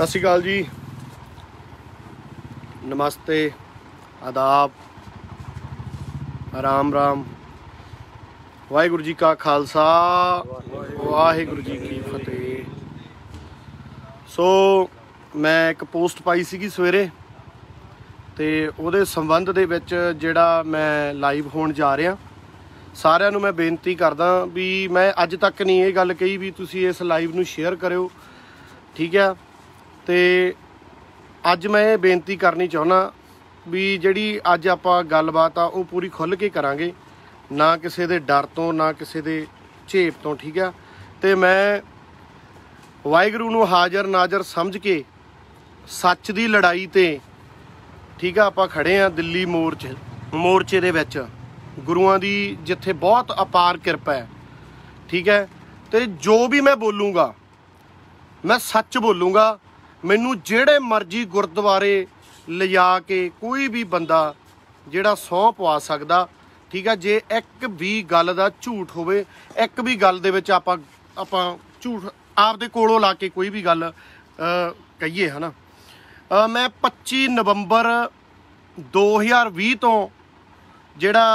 ਸਤਿ ਸ਼੍ਰੀ ਅਕਾਲ ਜੀ ਨਮਸਤੇ ਆਦਾਬ ਰਾਮ ਰਾਮ ਵਾਹਿਗੁਰੂ ਜੀ ਕਾ ਖਾਲਸਾ ਵਾਹਿਗੁਰੂ ਜੀ ਕੀ ਫਤਿਹ ਸੋ ਮੈਂ ਇੱਕ ਪੋਸਟ ਪਾਈ ਸੀਗੀ ਸਵੇਰੇ ਤੇ ਉਹਦੇ ਸੰਬੰਧ ਦੇ ਵਿੱਚ ਜਿਹੜਾ ਮੈਂ ਲਾਈਵ ਹੋਣ ਜਾ ਰਿਹਾ ਸਾਰਿਆਂ ਨੂੰ ਮੈਂ ਬੇਨਤੀ ਕਰਦਾ ਵੀ ਮੈਂ ਅੱਜ ਤੱਕ ਨਹੀਂ ਇਹ ਗੱਲ ਕਹੀ ਵੀ ਤੁਸੀਂ ਇਸ ਲਾਈਵ ਨੂੰ ਸ਼ੇਅਰ ਕਰਿਓ ਠੀਕ ਹੈ ਤੇ ਅੱਜ ਮੈਂ ਇਹ ਬੇਨਤੀ ਕਰਨੀ ਚਾਹੁੰਦਾ ਵੀ ਜਿਹੜੀ ਅੱਜ ਆਪਾਂ ਗੱਲਬਾਤ ਆ ਉਹ ਪੂਰੀ ਖੁੱਲ੍ਹ ਕੇ ਕਰਾਂਗੇ ਨਾ ਕਿਸੇ ਦੇ ਡਰ ਤੋਂ ਨਾ ਕਿਸੇ ਦੇ ਝੇਪ ਤੋਂ ਠੀਕ ਆ ਤੇ ਮੈਂ ਵਾਹਿਗੁਰੂ ਨੂੰ ਹਾਜ਼ਰ ਨਾਜ਼ਰ ਸਮਝ ਕੇ ਸੱਚ ਦੀ ਲੜਾਈ ਤੇ ਠੀਕ ਆ ਆਪਾਂ ਖੜੇ ਆ ਦਿੱਲੀ ਮੋਰਚੇ ਮੋਰਚੇ ਦੇ ਵਿੱਚ ਗੁਰੂਆਂ ਦੀ ਜਿੱਥੇ ਬਹੁਤ ਅਪਾਰ ਕਿਰਪਾ ਹੈ ਠੀਕ ਹੈ ਤੇ ਜੋ ਵੀ ਮੈਂ ਬੋਲੂੰਗਾ ਮੈਂ ਸੱਚ ਬੋਲੂੰਗਾ ਮੈਨੂੰ ਜਿਹੜੇ ਮਰਜ਼ੀ ਗੁਰਦੁਆਰੇ ਲਿਜਾ ਕੇ ਕੋਈ ਵੀ ਬੰਦਾ ਜਿਹੜਾ ਸੌਂ ਪਵਾ ਸਕਦਾ ਠੀਕ ਆ ਜੇ ਇੱਕ ਵੀ ਗੱਲ ਦਾ ਝੂਠ ਹੋਵੇ ਇੱਕ ਵੀ ਗੱਲ ਦੇ ਵਿੱਚ ਆਪਾਂ ਆਪਾਂ ਝੂਠ ਆਪਦੇ ਕੋਲੋਂ ਲਾ ਕੇ ਕੋਈ ਵੀ ਗੱਲ ਕਹੀਏ ਹਨਾ ਮੈਂ 25 ਨਵੰਬਰ 2020 ਤੋਂ ਜਿਹੜਾ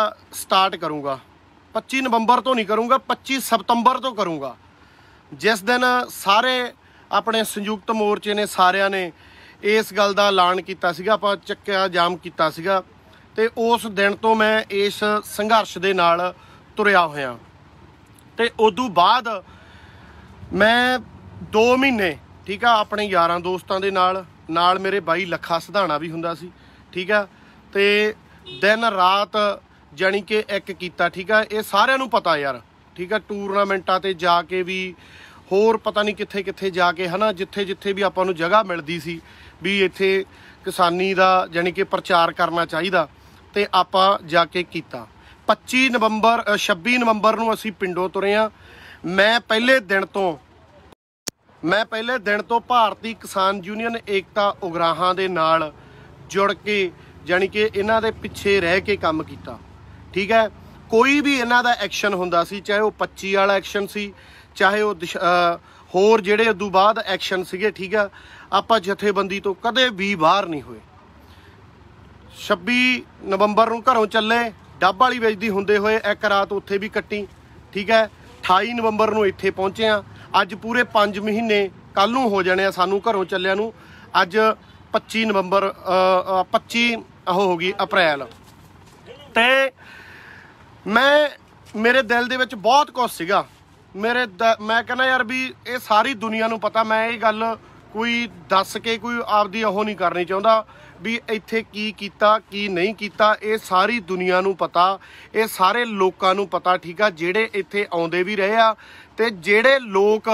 ਸਟਾਰਟ ਕਰੂੰਗਾ 25 ਨਵੰਬਰ ਤੋਂ ਨਹੀਂ ਕਰੂੰਗਾ 25 ਸਤੰਬਰ ਤੋਂ ਕਰੂੰਗਾ ਜਿਸ ਦਿਨ ਸਾਰੇ ਆਪਣੇ ਸੰਯੁਕਤ ਮੋਰਚੇ ਨੇ ਸਾਰਿਆਂ ਨੇ ਇਸ ਗੱਲ ਦਾ ਐਲਾਨ ਕੀਤਾ ਸੀਗਾ ਆਪਾਂ ਚੱਕਿਆ ਜਾਮ ਕੀਤਾ ਸੀਗਾ ਤੇ ਉਸ ਦਿਨ ਤੋਂ ਮੈਂ ਇਸ ਸੰਘਰਸ਼ ਦੇ ਨਾਲ ਤੁਰਿਆ ਹੋਇਆ ਤੇ ਉਦੋਂ ਬਾਅਦ ਮੈਂ 2 ਮਹੀਨੇ ਠੀਕ ਆ ਆਪਣੇ ਯਾਰਾਂ ਦੋਸਤਾਂ ਦੇ ਨਾਲ ਨਾਲ ਮੇਰੇ ਬਾਈ ਲੱਖਾ ਸਧਾਣਾ ਵੀ ਹੁੰਦਾ ਸੀ ਠੀਕ ਆ ਤੇ ਦਿਨ ਰਾਤ ਜਾਨੀ ਕਿ ਇੱਕ ਕੀਤਾ ਠੀਕ ਆ ਇਹ ਸਾਰਿਆਂ ਨੂੰ ਪਤਾ ਯਾਰ ਠੀਕ ਆ ਟੂਰਨਾਮੈਂਟਾਂ ਤੇ ਜਾ ਕੇ ਵੀ ਹੋਰ ਪਤਾ ਨਹੀਂ ਕਿੱਥੇ ਕਿੱਥੇ ਜਾ ਕੇ ਹਨਾ ਜਿੱਥੇ ਜਿੱਥੇ ਵੀ ਆਪਾਂ ਨੂੰ ਜਗ੍ਹਾ ਮਿਲਦੀ ਸੀ ਵੀ ਇੱਥੇ ਕਿਸਾਨੀ ਦਾ ਯਾਨੀ ਕਿ ਪ੍ਰਚਾਰ ਕਰਨਾ ਚਾਹੀਦਾ ਤੇ ਆਪਾਂ ਜਾ ਕੇ ਕੀਤਾ 25 ਨਵੰਬਰ 26 ਨਵੰਬਰ ਨੂੰ ਅਸੀਂ ਪਿੰਡੋਂ ਤੁਰੇ ਆ ਮੈਂ ਪਹਿਲੇ ਦਿਨ ਤੋਂ ਮੈਂ ਪਹਿਲੇ ਦਿਨ ਤੋਂ ਭਾਰਤੀ ਕਿਸਾਨ ਯੂਨੀਅਨ ਏਕਤਾ ਉਗਰਾਹਾਂ ਦੇ ਨਾਲ ਜੁੜ ਕੇ ਯਾਨੀ ਕਿ ਇਹਨਾਂ ਦੇ ਪਿੱਛੇ ਰਹਿ ਕੇ ਕੰਮ ਕੀਤਾ ਠੀਕ ਹੈ ਕੋਈ ਵੀ ਇਹਨਾਂ ਦਾ ਐਕਸ਼ਨ ਹੁੰਦਾ ਸੀ ਚਾਹੇ ਉਹ 25 ਵਾਲਾ ਐਕਸ਼ਨ ਸੀ ਚਾਹੇ ਉਹ ਹੋਰ ਜਿਹੜੇ ਉਦੋਂ ਬਾਅਦ ਐਕਸ਼ਨ ਸੀਗੇ ਠੀਕ ਆ ਆਪਾਂ ਜਥੇਬੰਦੀ ਤੋਂ ਕਦੇ ਵੀ ਬਾਹਰ ਨਹੀਂ ਹੋਏ 26 ਨਵੰਬਰ ਨੂੰ ਘਰੋਂ ਚੱਲੇ ਡੱਬ ਵਾਲੀ ਵੇਚਦੀ ਹੁੰਦੇ ਹੋਏ ਇੱਕ ਰਾਤ ਉੱਥੇ ਵੀ ਕੱਟੀ ਠੀਕ ਹੈ 28 ਨਵੰਬਰ ਨੂੰ ਇੱਥੇ ਪਹੁੰਚੇ ਆ ਅੱਜ ਪੂਰੇ 5 ਮਹੀਨੇ ਕੱਲ ਨੂੰ ਹੋ ਜਾਣੇ ਆ ਸਾਨੂੰ ਘਰੋਂ ਚੱਲਿਆਂ ਨੂੰ ਅੱਜ 25 ਨਵੰਬਰ 25 ਉਹ ਹੋ ਗਈ ਅਪ੍ਰੈਲ ਤੇ ਮੈਂ ਮੇਰੇ ਦਿਲ ਦੇ ਵਿੱਚ ਬਹੁਤ ਕੁਝ ਸੀਗਾ ਮੇਰੇ ਮੈਂ ਕਹਿੰਦਾ ਯਾਰ ਵੀ ਇਹ ਸਾਰੀ ਦੁਨੀਆ ਨੂੰ ਪਤਾ ਮੈਂ ਇਹ ਗੱਲ ਕੋਈ ਦੱਸ ਕੇ ਕੋਈ ਆਪਦੀ ਉਹ ਨਹੀਂ ਕਰਨੀ ਚਾਹੁੰਦਾ ਵੀ ਇੱਥੇ ਕੀ ਕੀਤਾ ਕੀ ਨਹੀਂ ਕੀਤਾ ਇਹ ਸਾਰੀ ਦੁਨੀਆ ਨੂੰ ਪਤਾ ਇਹ ਸਾਰੇ ਲੋਕਾਂ ਨੂੰ ਪਤਾ ਠੀਕ ਆ ਜਿਹੜੇ ਇੱਥੇ ਆਉਂਦੇ ਵੀ ਰਹੇ ਆ ਤੇ ਜਿਹੜੇ ਲੋਕ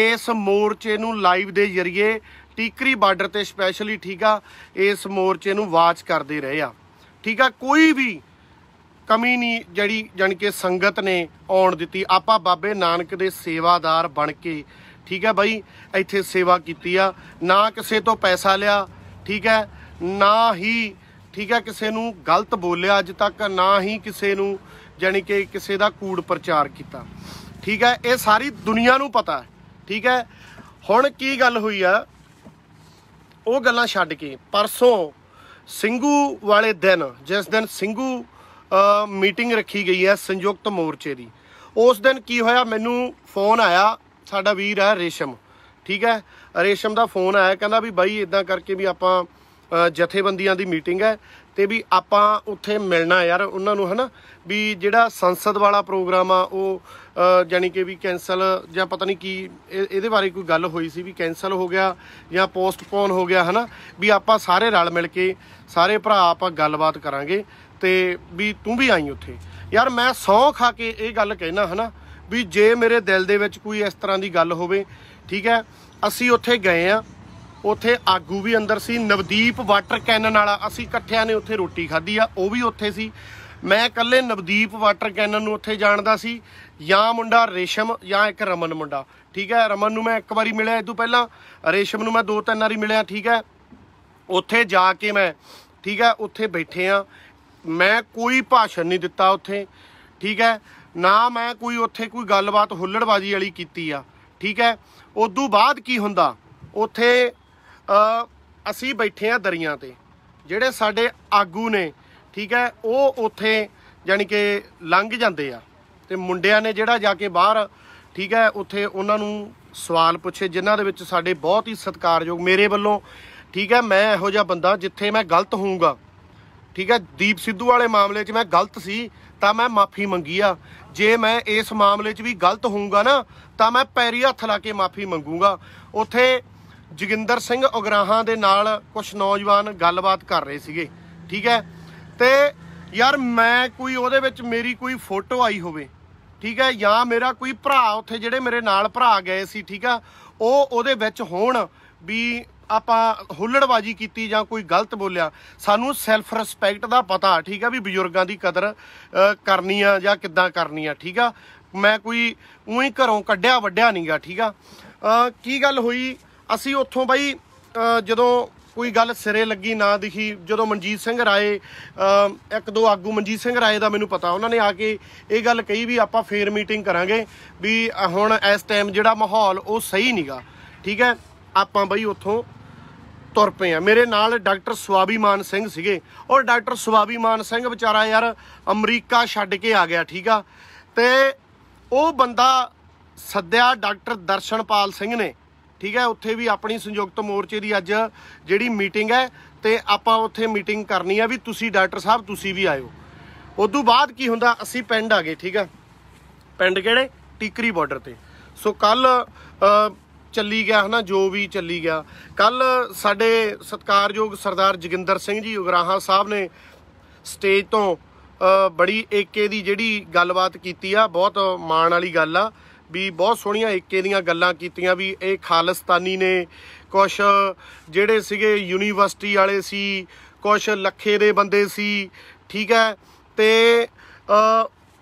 ਇਸ ਮੋਰਚੇ ਨੂੰ ਲਾਈਵ ਦੇ ਜ਼ਰੀਏ ਟਿਕਰੀ ਬਾਰਡਰ ਤੇ ਸਪੈਸ਼ਲੀ ਠੀਕ ਆ ਇਸ ਮੋਰਚੇ ਨੂੰ ਵਾਚ ਕਰਦੇ ਰਹੇ ਆ ਠੀਕ ਆ ਕੋਈ ਵੀ ਕਮੀ ਨਹੀਂ ਜਿਹੜੀ ਜਾਨ ਕੇ ਸੰਗਤ ਨੇ ਆਉਣ ਦਿੱਤੀ ਆਪਾਂ ਬਾਬੇ ਨਾਨਕ ਦੇ ਸੇਵਾਦਾਰ ਬਣ ਕੇ ਠੀਕ ਹੈ ਬਾਈ ਇੱਥੇ ਸੇਵਾ ਕੀਤੀ ਆ ਨਾ ਕਿਸੇ ਤੋਂ ਪੈਸਾ ਲਿਆ ਠੀਕ ਹੈ ਨਾ ਹੀ ਠੀਕ ਹੈ ਕਿਸੇ ਨੂੰ ਗਲਤ ਬੋਲਿਆ ਅੱਜ ਤੱਕ ਨਾ ਹੀ ਕਿਸੇ ਨੂੰ ਜਾਨੀ ਕਿ ਕਿਸੇ ਦਾ ਕੂੜ ਪ੍ਰਚਾਰ ਕੀਤਾ ਠੀਕ ਹੈ ਇਹ ਸਾਰੀ ਦੁਨੀਆ ਨੂੰ ਪਤਾ ਹੈ ਠੀਕ ਹੈ ਹੁਣ ਕੀ ਗੱਲ ਹੋਈ ਆ ਉਹ ਗੱਲਾਂ ਛੱਡ ਕੇ ਪਰਸੋਂ ਸਿੰਘੂ ਵਾਲੇ ਦਿਨ ਜਿਸ ਦਿਨ ਸਿੰਘੂ ਮੀਟਿੰਗ ਰੱਖੀ ਗਈ ਹੈ ਸੰਯੁਕਤ ਮੋਰਚੇ ਦੀ ਉਸ ਦਿਨ ਕੀ ਹੋਇਆ ਮੈਨੂੰ ਫੋਨ ਆਇਆ ਸਾਡਾ ਵੀਰ ਹੈ ਰੇਸ਼ਮ ਠੀਕ ਹੈ ਰੇਸ਼ਮ ਦਾ ਫੋਨ ਆਇਆ ਕਹਿੰਦਾ ਵੀ ਬਾਈ ਇਦਾਂ ਕਰਕੇ ਵੀ ਆਪਾਂ ਜਥੇਬੰਦੀਆਂ ਦੀ ਮੀਟਿੰਗ ਹੈ ਤੇ ਵੀ ਆਪਾਂ ਉੱਥੇ ਮਿਲਣਾ ਯਾਰ ਉਹਨਾਂ ਨੂੰ ਹਨਾ ਵੀ ਜਿਹੜਾ ਸੰਸਦ ਵਾਲਾ ਪ੍ਰੋਗਰਾਮ ਆ ਉਹ ਜਾਨੀ ਕਿ ਵੀ ਕੈਨਸਲ ਜਾਂ ਪਤਾ ਨਹੀਂ ਕੀ ਇਹਦੇ ਬਾਰੇ ਕੋਈ ਗੱਲ ਹੋਈ ਸੀ ਵੀ ਕੈਨਸਲ ਹੋ ਗਿਆ ਜਾਂ ਪੋਸਟਪੋਨ ਹੋ ਗਿਆ ਹਨਾ ਵੀ ਆਪਾਂ ਸਾਰੇ ਰਲ ਮਿਲ ਕੇ ਸਾਰੇ ਭਰਾ ਆਪਾਂ ਗੱਲਬਾਤ ਕਰਾਂਗੇ ਤੇ ਵੀ ਤੂੰ ਵੀ ਆਈ ਉੱਥੇ ਯਾਰ ਮੈਂ ਸੌ ਖਾ ਕੇ ਇਹ ਗੱਲ ਕਹਿਣਾ ਹਨਾ ਵੀ ਜੇ ਮੇਰੇ ਦਿਲ ਦੇ ਵਿੱਚ ਕੋਈ ਇਸ ਤਰ੍ਹਾਂ ਦੀ ਗੱਲ ਹੋਵੇ ਠੀਕ ਹੈ ਅਸੀਂ ਉੱਥੇ ਗਏ ਆ ਉੱਥੇ ਆਗੂ ਵੀ ਅੰਦਰ ਸੀ ਨਵਦੀਪ ਵਾਟਰ ਕੈਨਨ ਵਾਲਾ ਅਸੀਂ ਇਕੱਠਿਆਂ ਨੇ ਉੱਥੇ ਰੋਟੀ ਖਾਧੀ ਆ ਉਹ ਵੀ ਉੱਥੇ ਸੀ ਮੈਂ ਇਕੱਲੇ ਨਵਦੀਪ ਵਾਟਰ ਕੈਨਨ ਨੂੰ ਉੱਥੇ ਜਾਣਦਾ ਸੀ ਜਾਂ ਮੁੰਡਾ ਰੇਸ਼ਮ ਜਾਂ ਇੱਕ ਰਮਨ ਮੁੰਡਾ ਠੀਕ ਹੈ ਰਮਨ ਨੂੰ ਮੈਂ ਇੱਕ ਵਾਰੀ ਮਿਲਿਆ ਇਹ ਤੋਂ ਪਹਿਲਾਂ ਰੇਸ਼ਮ ਨੂੰ ਮੈਂ ਦੋ ਤਿੰਨ ਵਾਰੀ ਮਿਲਿਆ ਠੀਕ ਹੈ ਉੱਥੇ ਜਾ ਕੇ ਮੈਂ ਠੀਕ ਹੈ ਉੱਥੇ ਬੈਠੇ ਆ ਮੈਂ ਕੋਈ ਭਾਸ਼ਣ ਨਹੀਂ ਦਿੱਤਾ ਉੱਥੇ ਠੀਕ ਹੈ ਨਾ ਮੈਂ ਕੋਈ ਉੱਥੇ ਕੋਈ ਗੱਲਬਾਤ ਹੁੱਲੜਬਾਜੀ ਵਾਲੀ ਕੀਤੀ ਆ ਠੀਕ ਹੈ ਉਦੋਂ ਬਾਅਦ ਕੀ ਹੁੰਦਾ ਉੱਥੇ ਅਸੀਂ ਬੈਠੇ ਆ ਦਰੀਆਂ ਤੇ ਜਿਹੜੇ ਸਾਡੇ ਆਗੂ ਨੇ ਠੀਕ ਹੈ ਉਹ ਉੱਥੇ ਯਾਨੀ ਕਿ ਲੰਘ ਜਾਂਦੇ ਆ ਤੇ ਮੁੰਡਿਆਂ ਨੇ ਜਿਹੜਾ ਜਾ ਕੇ ਬਾਹਰ ਠੀਕ ਹੈ ਉੱਥੇ ਉਹਨਾਂ ਨੂੰ ਸਵਾਲ ਪੁੱਛੇ ਜਿਨ੍ਹਾਂ ਦੇ ਵਿੱਚ ਸਾਡੇ ਬਹੁਤ ਹੀ ਸਤਿਕਾਰਯੋਗ ਮੇਰੇ ਵੱਲੋਂ ਠੀਕ ਹੈ ਮੈਂ ਇਹੋ ਜਿਹਾ ਬੰਦਾ ਜਿੱਥੇ ਮੈਂ ਗਲਤ ਹੋਊਗਾ ਠੀਕ ਹੈ ਦੀਪ ਸਿੱਧੂ ਵਾਲੇ ਮਾਮਲੇ 'ਚ ਮੈਂ ਗਲਤ ਸੀ ਤਾਂ ਮੈਂ ਮਾਫੀ ਮੰਗੀ ਆ ਜੇ ਮੈਂ ਇਸ ਮਾਮਲੇ 'ਚ ਵੀ ਗਲਤ ਹੋਊਗਾ ਨਾ ਤਾਂ ਮੈਂ ਪੈਰੀ ਹੱਥ ਲਾ ਕੇ ਮਾਫੀ ਮੰਗੂਗਾ ਉੱਥੇ ਜਗਿੰਦਰ ਸਿੰਘ ਉਗਰਾਹਾਂ ਦੇ ਨਾਲ ਕੁਝ ਨੌਜਵਾਨ ਗੱਲਬਾਤ ਕਰ ਰਹੇ ਸੀਗੇ ਠੀਕ ਹੈ ਤੇ ਯਾਰ ਮੈਂ ਕੋਈ ਉਹਦੇ ਵਿੱਚ ਮੇਰੀ ਕੋਈ ਫੋਟੋ ਆਈ ਹੋਵੇ ਠੀਕ ਹੈ ਜਾਂ ਮੇਰਾ ਕੋਈ ਭਰਾ ਉੱਥੇ ਜਿਹੜੇ ਮੇਰੇ ਨਾਲ ਭਰਾ ਗਏ ਸੀ ਠੀਕ ਆ ਉਹ ਉਹਦੇ ਵਿੱਚ ਹੋਣ ਵੀ ਆਪਾਂ ਹੁੱਲੜਬਾਜੀ ਕੀਤੀ ਜਾਂ ਕੋਈ ਗਲਤ ਬੋਲਿਆ ਸਾਨੂੰ ਸੈਲਫ ਰਿਸਪੈਕਟ ਦਾ ਪਤਾ ਠੀਕ ਆ ਵੀ ਬਜ਼ੁਰਗਾਂ ਦੀ ਕਦਰ ਕਰਨੀ ਆ ਜਾਂ ਕਿੱਦਾਂ ਕਰਨੀ ਆ ਠੀਕ ਆ ਮੈਂ ਕੋਈ ਉਹੀ ਘਰੋਂ ਕੱਢਿਆ ਵੱਡਿਆ ਨਹੀਂਗਾ ਠੀਕ ਆ ਕੀ ਗੱਲ ਹੋਈ ਅਸੀਂ ਉੱਥੋਂ ਬਾਈ ਜਦੋਂ ਕੋਈ ਗੱਲ ਸਿਰੇ ਲੱਗੀ ਨਾ ਦਿਖੀ ਜਦੋਂ ਮਨਜੀਤ ਸਿੰਘ ਰਾਏ ਇੱਕ ਦੋ ਆਗੂ ਮਨਜੀਤ ਸਿੰਘ ਰਾਏ ਦਾ ਮੈਨੂੰ ਪਤਾ ਉਹਨਾਂ ਨੇ ਆ ਕੇ ਇਹ ਗੱਲ ਕਹੀ ਵੀ ਆਪਾਂ ਫੇਰ ਮੀਟਿੰਗ ਕਰਾਂਗੇ ਵੀ ਹੁਣ ਇਸ ਟਾਈਮ ਜਿਹੜਾ ਮਾਹੌਲ ਉਹ ਸਹੀ ਨਹੀਂਗਾ ਠੀਕ ਹੈ ਆਪਾਂ ਬਈ ਉੱਥੋਂ ਤੁਰ ਪਏ ਆ ਮੇਰੇ ਨਾਲ ਡਾਕਟਰ ਸੁਆਬੀਮਾਨ ਸਿੰਘ ਸੀਗੇ ਔਰ ਡਾਕਟਰ ਸੁਆਬੀਮਾਨ ਸਿੰਘ ਵਿਚਾਰਾ ਯਾਰ ਅਮਰੀਕਾ ਛੱਡ ਕੇ ਆ ਗਿਆ ਠੀਕ ਆ ਤੇ ਉਹ ਬੰਦਾ ਸੱਦਿਆ ਡਾਕਟਰ ਦਰਸ਼ਨਪਾਲ ਸਿੰਘ ਨੇ ਠੀਕ ਹੈ ਉੱਥੇ ਵੀ ਆਪਣੀ ਸੰਯੁਕਤ ਮੋਰਚੇ ਦੀ ਅੱਜ ਜਿਹੜੀ ਮੀਟਿੰਗ ਹੈ ਤੇ ਆਪਾਂ ਉੱਥੇ ਮੀਟਿੰਗ ਕਰਨੀ ਆ ਵੀ ਤੁਸੀਂ ਡਾਕਟਰ ਸਾਹਿਬ ਤੁਸੀਂ ਵੀ ਆਇਓ ਉਸ ਤੋਂ ਬਾਅਦ ਕੀ ਹੁੰਦਾ ਅਸੀਂ ਪਿੰਡ ਆ ਗਏ ਠੀਕ ਆ ਪਿੰਡ ਕਿਹੜੇ ਟਿਕਰੀ ਬਾਰਡਰ ਤੇ ਸੋ ਕੱਲ ਚੱਲੀ ਗਿਆ ਹਨਾ ਜੋ ਵੀ ਚੱਲੀ ਗਿਆ ਕੱਲ ਸਾਡੇ ਸਤਕਾਰਯੋਗ ਸਰਦਾਰ ਜਗਿੰਦਰ ਸਿੰਘ ਜੀ ਉਗਰਾਹਾ ਸਾਹਿਬ ਨੇ ਸਟੇਜ ਤੋਂ ਬੜੀ ਏਕੇ ਦੀ ਜਿਹੜੀ ਗੱਲਬਾਤ ਕੀਤੀ ਆ ਬਹੁਤ ਮਾਣ ਵਾਲੀ ਗੱਲ ਆ ਵੀ ਬਹੁਤ ਸੋਹਣੀਆਂ ਏਕੇ ਦੀਆਂ ਗੱਲਾਂ ਕੀਤੀਆਂ ਵੀ ਇਹ ਖਾਲਸਤਾਨੀ ਨੇ ਕੁਛ ਜਿਹੜੇ ਸੀਗੇ ਯੂਨੀਵਰਸਿਟੀ ਵਾਲੇ ਸੀ ਕੁਛ ਲੱਖੇ ਦੇ ਬੰਦੇ ਸੀ ਠੀਕ ਹੈ ਤੇ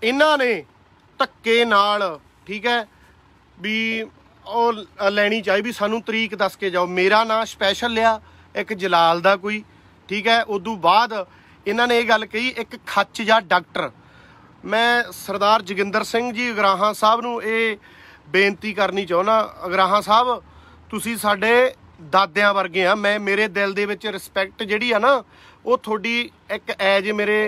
ਇਹਨਾਂ ਨੇ ਧੱਕੇ ਨਾਲ ਠੀਕ ਹੈ ਵੀ ਉਹ ਲੈਣੀ ਚਾਹੀ ਵੀ ਸਾਨੂੰ ਤਰੀਕ ਦੱਸ ਕੇ ਜਾਓ ਮੇਰਾ ਨਾਂ ਸਪੈਸ਼ਲ ਲਿਆ ਇੱਕ ਜਲਾਲ ਦਾ ਕੋਈ ਠੀਕ ਹੈ ਉਸ ਤੋਂ ਬਾਅਦ ਇਹਨਾਂ ਨੇ ਇਹ ਗੱਲ ਕਹੀ ਇੱਕ ਖੱਚ ਜਾਂ ਡਾਕਟਰ ਮੈਂ ਸਰਦਾਰ ਜਗਿੰਦਰ ਸਿੰਘ ਜੀ ਅਗਰਾਹਾਂ ਸਾਹਿਬ ਨੂੰ ਇਹ ਬੇਨਤੀ ਕਰਨੀ ਚਾਹੁੰਦਾ ਅਗਰਾਹਾਂ ਸਾਹਿਬ ਤੁਸੀਂ ਸਾਡੇ ਦਾਦਿਆਂ ਵਰਗੇ ਆ ਮੈਂ ਮੇਰੇ ਦਿਲ ਦੇ ਵਿੱਚ ਰਿਸਪੈਕਟ ਜਿਹੜੀ ਆ ਨਾ ਉਹ ਤੁਹਾਡੀ ਇੱਕ ਐਜ ਮੇਰੇ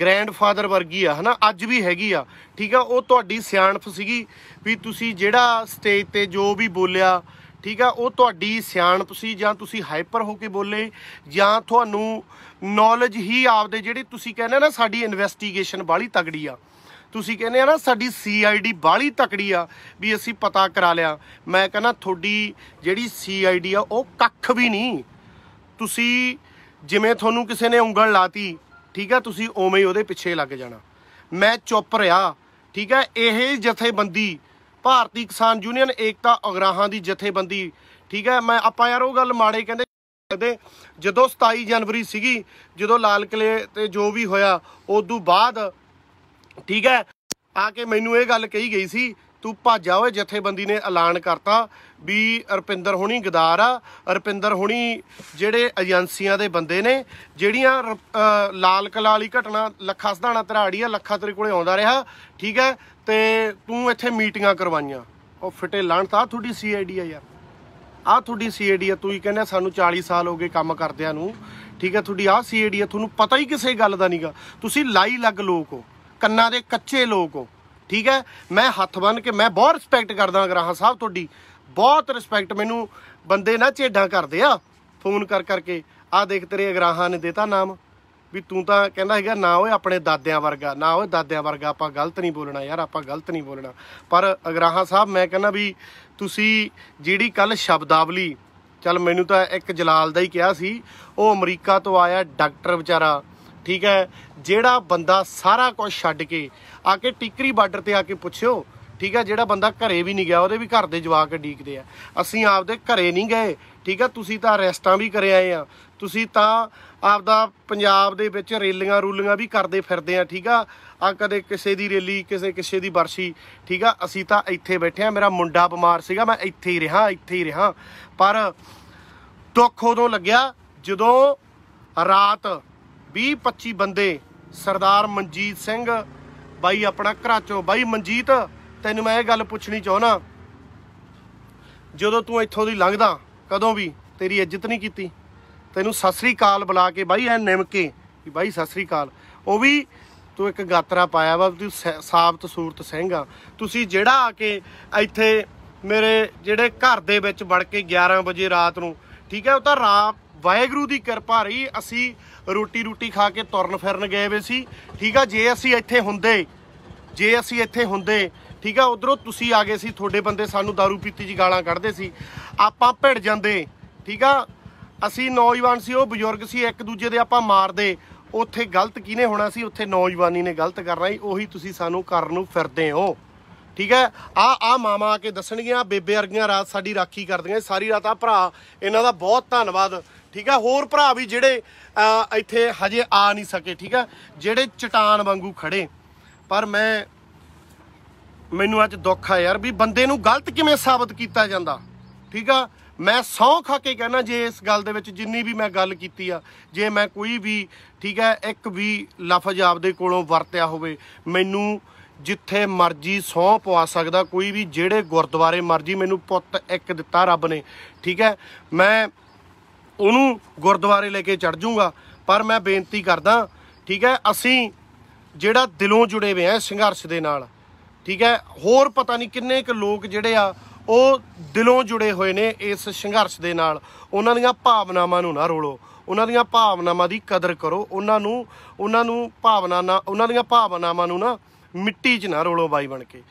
ਗ੍ਰੈਂਡਫਾਦਰ ਵਰਗੀ ਆ ਹਨਾ ਅੱਜ ਵੀ ਹੈਗੀ ਆ ਠੀਕ ਆ ਉਹ ਤੁਹਾਡੀ ਸਿਆਣਪ ਸੀਗੀ ਵੀ ਤੁਸੀਂ ਜਿਹੜਾ ਸਟੇਜ ਤੇ ਜੋ ਵੀ ਬੋਲਿਆ ਠੀਕ ਆ ਉਹ ਤੁਹਾਡੀ ਸਿਆਣਪ ਸੀ ਜਾਂ ਤੁਸੀਂ ਹਾਈਪਰ ਹੋ ਕੇ ਬੋਲੇ ਜਾਂ ਤੁਹਾਨੂੰ ਨੌਲੇਜ ਹੀ ਆਪਦੇ ਜਿਹੜੇ ਤੁਸੀਂ ਕਹਿੰਦੇ ਨਾ ਸਾਡੀ ਇਨਵੈਸਟੀਗੇਸ਼ਨ ਬਾਲੀ ਤਕੜੀ ਆ ਤੁਸੀਂ ਕਹਿੰਦੇ ਆ ਨਾ ਸਾਡੀ ਸੀਆਈਡੀ ਬਾਲੀ ਤਕੜੀ ਆ ਵੀ ਅਸੀਂ ਪਤਾ ਕਰਾ ਲਿਆ ਮੈਂ ਕਹਿੰਦਾ ਤੁਹਾਡੀ ਜਿਹੜੀ ਸੀਆਈਡੀ ਆ ਉਹ ਕੱਖ ਵੀ ਨਹੀਂ ਤੁਸੀਂ ਜਿਵੇਂ ਤੁਹਾਨੂੰ ਕਿਸੇ ਨੇ ਉਂਗਲ ਲਾਤੀ ਠੀਕ ਆ ਤੁਸੀਂ ਉਵੇਂ ਹੀ ਉਹਦੇ ਪਿੱਛੇ ਲੱਗ ਜਾਣਾ ਮੈਂ ਚੁੱਪ ਰਿਹਾ ਠੀਕ ਆ ਇਹ ਜਥੇਬੰਦੀ ਭਾਰਤੀ ਕਿਸਾਨ ਯੂਨੀਅਨ ਏਕਤਾ ਅਗਰਾਹਾਂ ਦੀ ਜਥੇਬੰਦੀ ਠੀਕ ਹੈ ਮੈਂ ਆਪਾਂ ਯਾਰ ਉਹ ਗੱਲ ਮਾੜੇ ਕਹਿੰਦੇ ਕਹਿੰਦੇ ਜਦੋਂ 27 ਜਨਵਰੀ ਸੀਗੀ ਜਦੋਂ ਲਾਲ ਕਿਲੇ ਤੇ ਜੋ ਵੀ ਹੋਇਆ ਉਸ ਤੋਂ ਬਾਅਦ ਠੀਕ ਹੈ ਆ ਕੇ ਮੈਨੂੰ ਇਹ ਗੱਲ ਕਹੀ ਗਈ ਸੀ ਤੂੰ ਭੱਜ ਆ ਓਏ ਜਥੇਬੰਦੀ ਨੇ ਐਲਾਨ ਕਰਤਾ ਵੀ ਰੁਪਿੰਦਰ ਹੁਣੀ ਗਦਾਰ ਆ ਰੁਪਿੰਦਰ ਹੁਣੀ ਜਿਹੜੇ ਏਜੰਸੀਆਂ ਦੇ ਬੰਦੇ ਨੇ ਜਿਹੜੀਆਂ ਲਾਲ ਕਲਾ ਵਾਲੀ ਘਟਨਾ ਲੱਖਾ ਸਧਾਣਾ ਤਰਾੜੀ ਆ ਲੱਖਾ ਤੇਰੇ ਕੋਲੇ ਆਉਂਦਾ ਰਿਹਾ ਠੀਕ ਹੈ ਤੇ ਤੂੰ ਇੱਥੇ ਮੀਟਿੰਗਾਂ ਕਰਵਾਈਆਂ ਉਹ ਫਿਟੇ ਲਾਣਤਾ ਆ ਤੁਹਾਡੀ ਸੀਆਈਡੀ ਆ ਯਾਰ ਆ ਤੁਹਾਡੀ ਸੀਆਈਡੀ ਆ ਤੂੰ ਹੀ ਕਹਿੰਦਾ ਸਾਨੂੰ 40 ਸਾਲ ਹੋ ਗਏ ਕੰਮ ਕਰਦਿਆਂ ਨੂੰ ਠੀਕ ਹੈ ਤੁਹਾਡੀ ਆ ਸੀਆਈਡੀ ਆ ਤੁਹਾਨੂੰ ਪਤਾ ਹੀ ਕਿਸੇ ਗੱਲ ਦਾ ਨਹੀਂਗਾ ਤੁਸੀਂ ਲਾਈ ਲੱਗ ਲੋਕ ਹੋ ਕੰਨਾਂ ਦੇ ਕੱਚੇ ਲੋਕ ਹੋ ਠੀਕ ਹੈ ਮੈਂ ਹੱਥ ਬੰਨ ਕੇ ਮੈਂ ਬਹੁਤ ਰਿਸਪੈਕਟ ਕਰਦਾ ਗਰਾਹਾਂ ਸਾਹਿਬ ਤੁਹਾਡੀ ਬਹੁਤ ਰਿਸਪੈਕਟ ਮੈਨੂੰ ਬੰਦੇ ਨਾ ਛੇਡਾਂ ਕਰਦੇ ਆ ਫੋਨ ਕਰ ਕਰਕੇ ਆ ਦੇਖ ਤੇਰੇ ਅਗਰਾਹਾਂ ਨੇ ਦੇਤਾ ਨਾਮ ਵੀ ਤੂੰ ਤਾਂ ਕਹਿੰਦਾ ਹੈਗਾ ਨਾ ਓਏ ਆਪਣੇ ਦਾਦਿਆਂ ਵਰਗਾ ਨਾ ਓਏ ਦਾਦਿਆਂ ਵਰਗਾ ਆਪਾਂ ਗਲਤ ਨਹੀਂ ਬੋਲਣਾ ਯਾਰ ਆਪਾਂ ਗਲਤ ਨਹੀਂ ਬੋਲਣਾ ਪਰ ਅਗਰਾਹਾਂ ਸਾਹਿਬ ਮੈਂ ਕਹਿੰਦਾ ਵੀ ਤੁਸੀਂ ਜਿਹੜੀ ਕੱਲ ਸ਼ਬਦਾਵਲੀ ਚੱਲ ਮੈਨੂੰ ਤਾਂ ਇੱਕ ਜਲਾਲ ਦਾ ਹੀ ਕਿਹਾ ਸੀ ਉਹ ਅਮਰੀਕਾ ਤੋਂ ਆਇਆ ਡਾਕਟਰ ਵਿਚਾਰਾ ਠੀਕ ਹੈ ਜਿਹੜਾ ਬੰਦਾ ਸਾਰਾ ਕੁਝ ਛੱਡ ਕੇ ਆ ਕੇ ਟਿਕਰੀ ਬਾਰਡਰ ਤੇ ਆ ਕੇ ਪੁੱਛਿਓ ਠੀਕ ਹੈ ਜਿਹੜਾ ਬੰਦਾ ਘਰੇ ਵੀ ਨਹੀਂ ਗਿਆ ਉਹਦੇ ਵੀ ਘਰ ਦੇ ਜਵਾਕ ਡੀਕਦੇ ਆ ਅਸੀਂ ਆਪਦੇ ਘਰੇ ਨਹੀਂ ਗਏ ਠੀਕ ਹੈ ਤੁਸੀਂ ਤਾਂ ਅਰੈਸਟਾਂ ਵੀ ਕਰਿਆ ਆਏ ਆ ਤੁਸੀਂ ਤਾਂ ਆਪਦਾ ਪੰਜਾਬ ਦੇ ਵਿੱਚ ਰੇਲੀਆਂ ਰੂਲੀਆਂ ਵੀ ਕਰਦੇ ਫਿਰਦੇ ਆ ਠੀਕ ਆ ਆ ਕਦੇ ਕਿਸੇ ਦੀ ਰੇਲੀ ਕਿਸੇ ਕਿਸੇ ਦੀ ਵਰਸ਼ੀ ਠੀਕ ਆ ਅਸੀਂ ਤਾਂ ਇੱਥੇ ਬੈਠੇ ਆ ਮੇਰਾ ਮੁੰਡਾ ਬਿਮਾਰ ਸੀਗਾ ਮੈਂ ਇੱਥੇ ਹੀ ਰਿਹਾ ਇੱਥੇ ਹੀ ਰਿਹਾ ਪਰ ਦੁੱਖ ਉਦੋਂ ਲੱਗਿਆ ਜਦੋਂ ਰਾਤ 20 25 ਬੰਦੇ ਸਰਦਾਰ ਮਨਜੀਤ ਸਿੰਘ ਬਾਈ ਆਪਣਾ ਚੋਂ ਬਾਈ ਮਨਜੀਤ ਤੈਨੂੰ ਮੈਂ ਇਹ ਗੱਲ ਪੁੱਛਣੀ ਚਾਹਣਾ ਜਦੋਂ ਤੂੰ ਇੱਥੋਂ ਦੀ ਲੰਘਦਾ ਕਦੋਂ ਵੀ ਤੇਰੀ ਇੱਜ਼ਤ ਨਹੀਂ ਕੀਤੀ ਤੈਨੂੰ ਸਤਿ ਸ੍ਰੀ ਅਕਾਲ ਬੁਲਾ ਕੇ ਬਾਈ ਐ ਨਿਮਕੇ ਵੀ ਬਾਈ ਸਤਿ ਸ੍ਰੀ ਅਕਾਲ ਉਹ ਵੀ ਤੂੰ ਇੱਕ ਗਾਤਰਾ ਪਾਇਆ ਵਾ ਤੂੰ ਸਾਬਤ ਸੂਰਤ ਸਿੰਘ ਆ ਤੁਸੀਂ ਜਿਹੜਾ ਆ ਕੇ ਇੱਥੇ ਮੇਰੇ ਜਿਹੜੇ ਘਰ ਦੇ ਵਿੱਚ ਵੜ ਕੇ 11 ਵਜੇ ਰਾਤ ਨੂੰ ਠੀਕ ਹੈ ਉਹ ਤਾਂ ਰਾਤ ਵਾਹਿਗੁਰੂ ਦੀ ਕਿਰਪਾ ਰਹੀ ਅਸੀਂ ਰੋਟੀ ਰੋਟੀ ਖਾ ਕੇ ਤੁਰਨ ਫਿਰਨ ਗਏ ਵੇ ਸੀ ਠੀਕ ਆ ਜੇ ਅਸੀਂ ਇੱਥੇ ਹੁੰਦੇ ਜੇ ਅਸੀਂ ਇੱਥੇ ਹੁੰਦੇ ਠੀਕ ਆ ਉਧਰੋਂ ਤੁਸੀਂ ਆ ਗਏ ਸੀ ਤੁਹਾਡੇ ਬੰਦੇ ਸਾਨੂੰ दारू ਪੀਤੀ ਜੀ ਗਾਲਾਂ ਕੱਢਦੇ ਸੀ ਆਪਾਂ ਭਿੜ ਜਾਂਦੇ ਠੀਕ ਆ ਅਸੀਂ ਨੌਜਵਾਨ ਸੀ ਉਹ ਬਜ਼ੁਰਗ ਸੀ ਇੱਕ ਦੂਜੇ ਦੇ ਆਪਾਂ ਮਾਰਦੇ ਉੱਥੇ ਗਲਤ ਕਿਨੇ ਹੋਣਾ ਸੀ ਉੱਥੇ ਨੌਜਵਾਨੀ ਨੇ ਗਲਤ ਕਰਨਾ ਸੀ ਉਹੀ ਤੁਸੀਂ ਸਾਨੂੰ ਕਰਨ ਨੂੰ ਫਿਰਦੇ ਹੋ ਠੀਕ ਹੈ ਆ ਆ ਮਾਮਾ ਆ ਕੇ ਦੱਸਣਗੀਆਂ ਬੇਬੇ ਵਰਗੀਆਂ ਰਾਤ ਸਾਡੀ ਰਾਖੀ ਕਰਦੀਆਂ ਸਾਰੀ ਰਾਤ ਆ ਭਰਾ ਇਹਨਾਂ ਦਾ ਬਹੁਤ ਧੰਨਵਾਦ ਠੀਕ ਆ ਹੋਰ ਭਰਾ ਵੀ ਜਿਹੜੇ ਇੱਥੇ ਹਜੇ ਆ ਨਹੀਂ ਸਕੇ ਠੀਕ ਆ ਜਿਹੜੇ ਚਟਾਨ ਵਾਂਗੂ ਖੜੇ ਪਰ ਮੈਂ ਮੈਨੂੰ ਅੱਜ ਦੁੱਖ ਆ ਯਾਰ ਵੀ ਬੰਦੇ ਨੂੰ ਗਲਤ ਕਿਵੇਂ ਸਾਬਤ ਕੀਤਾ ਜਾਂਦਾ ਠੀਕ ਆ ਮੈਂ ਸੌਂ ਖਾ ਕੇ ਕਹਿਣਾ ਜੇ ਇਸ ਗੱਲ ਦੇ ਵਿੱਚ ਜਿੰਨੀ ਵੀ ਮੈਂ ਗੱਲ ਕੀਤੀ ਆ ਜੇ ਮੈਂ ਕੋਈ ਵੀ ਠੀਕ ਆ ਇੱਕ ਵੀ ਲਫ਼ਜ਼ ਆਪਦੇ ਕੋਲੋਂ ਵਰਤਿਆ ਹੋਵੇ ਮੈਨੂੰ ਜਿੱਥੇ ਮਰਜ਼ੀ ਸੌਂ ਪਵਾ ਸਕਦਾ ਕੋਈ ਵੀ ਜਿਹੜੇ ਗੁਰਦੁਆਰੇ ਮਰਜ਼ੀ ਮੈਨੂੰ ਪੁੱਤ ਇੱਕ ਦਿੱਤਾ ਰੱਬ ਨੇ ਠੀਕ ਹੈ ਮੈਂ ਉਹਨੂੰ ਗੁਰਦੁਆਰੇ ਲੈ ਕੇ ਚੜ ਜਾਊਗਾ ਪਰ ਮੈਂ ਬੇਨਤੀ ਕਰਦਾ ਠੀਕ ਹੈ ਅਸੀਂ ਜਿਹੜਾ ਦਿਲੋਂ ਜੁੜੇ ਹੋਏ ਆ ਸੰਘਰਸ਼ ਦੇ ਨਾਲ ਠੀਕ ਹੈ ਹੋਰ ਪਤਾ ਨਹੀਂ ਕਿੰਨੇ ਕੁ ਲੋਕ ਜਿਹੜੇ ਆ ਉਹ ਦਿਲੋਂ ਜੁੜੇ ਹੋਏ ਨੇ ਇਸ ਸੰਘਰਸ਼ ਦੇ ਨਾਲ ਉਹਨਾਂ ਦੀਆਂ ਭਾਵਨਾਵਾਂ ਨੂੰ ਨਾ ਰੋਲੋ ਉਹਨਾਂ ਦੀਆਂ ਭਾਵਨਾਵਾਂ ਦੀ ਕਦਰ ਕਰੋ ਉਹਨਾਂ ਨੂੰ ਉਹਨਾਂ ਨੂੰ ਭਾਵਨਾ ਨਾ ਉਹਨਾਂ ਦੀਆਂ ਭਾਵਨਾਵਾਂ ਨੂੰ ਨਾ ਮਿੱਟੀ 'ਚ ਨਾ ਰੋਲੋ ਬਾਈ ਬਣ ਕੇ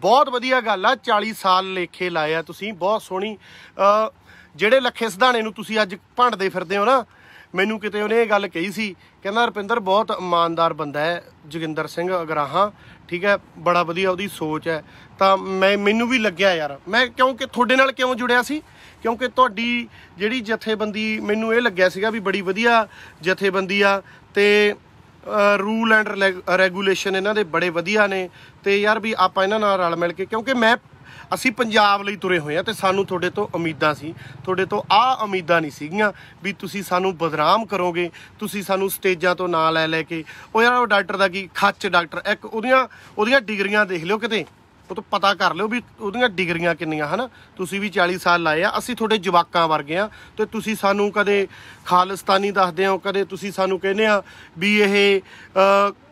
ਬਹੁਤ ਵਧੀਆ ਗੱਲ ਆ 40 ਸਾਲ ਲੇਖੇ ਲਾਇਆ ਤੁਸੀਂ ਬਹੁਤ ਸੋਹਣੀ ਜਿਹੜੇ ਲੱਖੇ ਸਿਧਾਣੇ ਨੂੰ ਤੁਸੀਂ ਅੱਜ ਭੰਡਦੇ ਫਿਰਦੇ ਹੋ ਨਾ ਮੈਨੂੰ ਕਿਤੇ ਉਹਨੇ ਇਹ ਗੱਲ ਕਹੀ ਸੀ ਕਹਿੰਦਾ ਰਪਿੰਦਰ ਬਹੁਤ ਇਮਾਨਦਾਰ ਬੰਦਾ ਹੈ ਜੋਗਿੰਦਰ ਸਿੰਘ ਅਗਰਾਹਾ ਠੀਕ ਹੈ ਬੜਾ ਵਧੀਆ ਉਹਦੀ ਸੋਚ ਹੈ ਤਾਂ ਮੈਂ ਮੈਨੂੰ ਵੀ ਲੱਗਿਆ ਯਾਰ ਮੈਂ ਕਿਉਂਕਿ ਤੁਹਾਡੇ ਨਾਲ ਕਿਉਂ ਜੁੜਿਆ ਸੀ ਕਿਉਂਕਿ ਤੁਹਾਡੀ ਜਿਹੜੀ ਜਥੇਬੰਦੀ ਮੈਨੂੰ ਇਹ ਲੱਗਿਆ ਸੀਗਾ ਵੀ ਬੜੀ ਵਧੀਆ ਜਥੇਬੰਦੀ ਆ ਤੇ ਰੂਲ ਐਂਡ ਰੈਗੂਲੇਸ਼ਨ ਇਹਨਾਂ ਦੇ ਬੜੇ ਵਧੀਆ ਨੇ ਤੇ ਯਾਰ ਵੀ ਆਪਾਂ ਇਹਨਾਂ ਨਾਲ ਰਲ ਮਿਲ ਕੇ ਕਿਉਂਕਿ ਮੈਂ ਅਸੀਂ ਪੰਜਾਬ ਲਈ ਤੁਰੇ ਹੋਏ ਆ ਤੇ ਸਾਨੂੰ ਤੁਹਾਡੇ ਤੋਂ ਉਮੀਦਾਂ ਸੀ ਤੁਹਾਡੇ ਤੋਂ ਆ ਉਮੀਦਾਂ ਨਹੀਂ ਸੀਗੀਆਂ ਵੀ ਤੁਸੀਂ ਸਾਨੂੰ ਬਦਨਾਮ ਕਰੋਗੇ ਤੁਸੀਂ ਸਾਨੂੰ ਸਟੇਜਾਂ ਤੋਂ ਨਾਂ ਲੈ ਲੈ ਕੇ ਉਹ ਯਾਰ ਉਹ ਡਾਕਟਰ ਦਾ ਕੀ ਖੱਚ ਡਾਕਟਰ ਇੱਕ ਉਹਦੀਆਂ ਉਹਦੀਆਂ ਡਿਗਰੀਆਂ ਦੇਖ ਲਿਓ ਕਿਤੇ ਉਹ ਤੋਂ ਪਤਾ ਕਰ ਲਿਓ ਵੀ ਉਹਦੀਆਂ ਡਿਗਰੀਆਂ ਕਿੰਨੀਆਂ ਹਨ ਤੁਸੀਂ ਵੀ 40 ਸਾਲ ਲਾਏ ਆ ਅਸੀਂ ਤੁਹਾਡੇ ਜਵਾਕਾਂ ਵਰਗੇ ਆ ਤੇ ਤੁਸੀਂ ਸਾਨੂੰ ਕਦੇ ਖਾਲਿਸਤਾਨੀ ਦੱਸਦੇ ਹੋ ਕਦੇ ਤੁਸੀਂ ਸਾਨੂੰ ਕਹਿੰਦੇ ਆ ਵੀ ਇਹ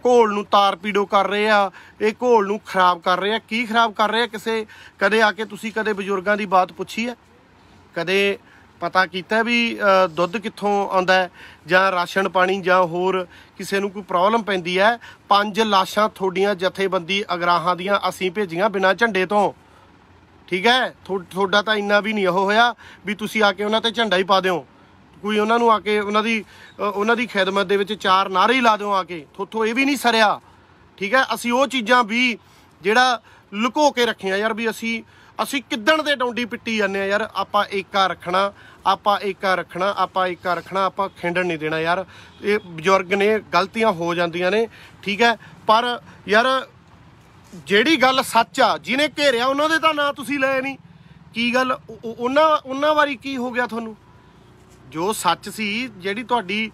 ਘੋਲ ਨੂੰ ਪੀੜੋ ਕਰ ਰਹੇ ਆ ਇਹ ਘੋਲ ਨੂੰ ਖਰਾਬ ਕਰ ਰਹੇ ਆ ਕੀ ਖਰਾਬ ਕਰ ਰਹੇ ਆ ਕਿਸੇ ਕਦੇ ਆ ਕੇ ਤੁਸੀਂ ਕਦੇ ਬਜ਼ੁਰਗਾਂ ਦੀ ਬਾਤ ਪੁੱਛੀ ਆ ਕਦੇ ਪਤਾ ਕੀਤਾ ਵੀ ਦੁੱਧ ਕਿੱਥੋਂ ਆਉਂਦਾ ਹੈ ਜਾਂ ਰਾਸ਼ਨ ਪਾਣੀ ਜਾਂ ਹੋਰ ਕਿਸੇ ਨੂੰ ਕੋਈ ਪ੍ਰੋਬਲਮ ਪੈਂਦੀ ਹੈ ਪੰਜ ਲਾਸ਼ਾਂ ਤੁਹਾਡੀਆਂ ਜਥੇਬੰਦੀ ਅਗਰਾਹਾਂ ਦੀਆਂ ਅਸੀਂ ਭੇਜੀਆਂ ਬਿਨਾਂ ਝੰਡੇ ਤੋਂ ਠੀਕ ਹੈ ਤੁਹਾਡਾ ਤਾਂ ਇੰਨਾ ਵੀ ਨਹੀਂ ਉਹ ਹੋਇਆ ਵੀ ਤੁਸੀਂ ਆ ਕੇ ਉਹਨਾਂ ਤੇ ਝੰਡਾ ਹੀ ਪਾ ਦਿਓ ਕੋਈ ਉਹਨਾਂ ਨੂੰ ਆ ਕੇ ਉਹਨਾਂ ਦੀ ਉਹਨਾਂ ਦੀ ਖਿਦਮਤ ਦੇ ਵਿੱਚ ਚਾਰ ਨਾਰੇ ਹੀ ਲਾ ਦਿਓ ਆ ਕੇ ਥੋਥੋਂ ਇਹ ਵੀ ਨਹੀਂ ਸਰਿਆ ਠੀਕ ਹੈ ਅਸੀਂ ਉਹ ਚੀਜ਼ਾਂ ਵੀ ਜਿਹੜਾ ਲੁਕੋ ਕੇ ਰੱਖੀਆਂ ਯਾਰ ਵੀ ਅਸੀਂ ਅਸੀਂ ਕਿੱਦਣ ਦੇ ਡੌਂਡੀ ਪਿੱਟੀ ਜਾਂਦੇ ਆ ਯਾਰ ਆਪਾਂ ਏਕਾ ਰੱਖਣਾ ਆਪਾਂ ਏਕਾ ਰੱਖਣਾ ਆਪਾਂ ਏਕਾ ਰੱਖਣਾ ਆਪਾਂ ਖਿੰਡਣ ਨਹੀਂ ਦੇਣਾ ਯਾਰ ਇਹ ਬਜ਼ੁਰਗ ਨੇ ਗਲਤੀਆਂ ਹੋ ਜਾਂਦੀਆਂ ਨੇ ਠੀਕ ਹੈ ਪਰ ਯਾਰ ਜਿਹੜੀ ਗੱਲ ਸੱਚ ਆ ਜਿਹਨੇ ਘੇਰਿਆ ਉਹਨਾਂ ਦੇ ਤਾਂ ਨਾਂ ਤੁਸੀਂ ਲਏ ਨਹੀਂ ਕੀ ਗੱਲ ਉਹਨਾਂ ਉਹਨਾਂ ਵਾਰੀ ਕੀ ਹੋ ਗਿਆ ਤੁਹਾਨੂੰ ਜੋ ਸੱਚ ਸੀ ਜਿਹੜੀ ਤੁਹਾਡੀ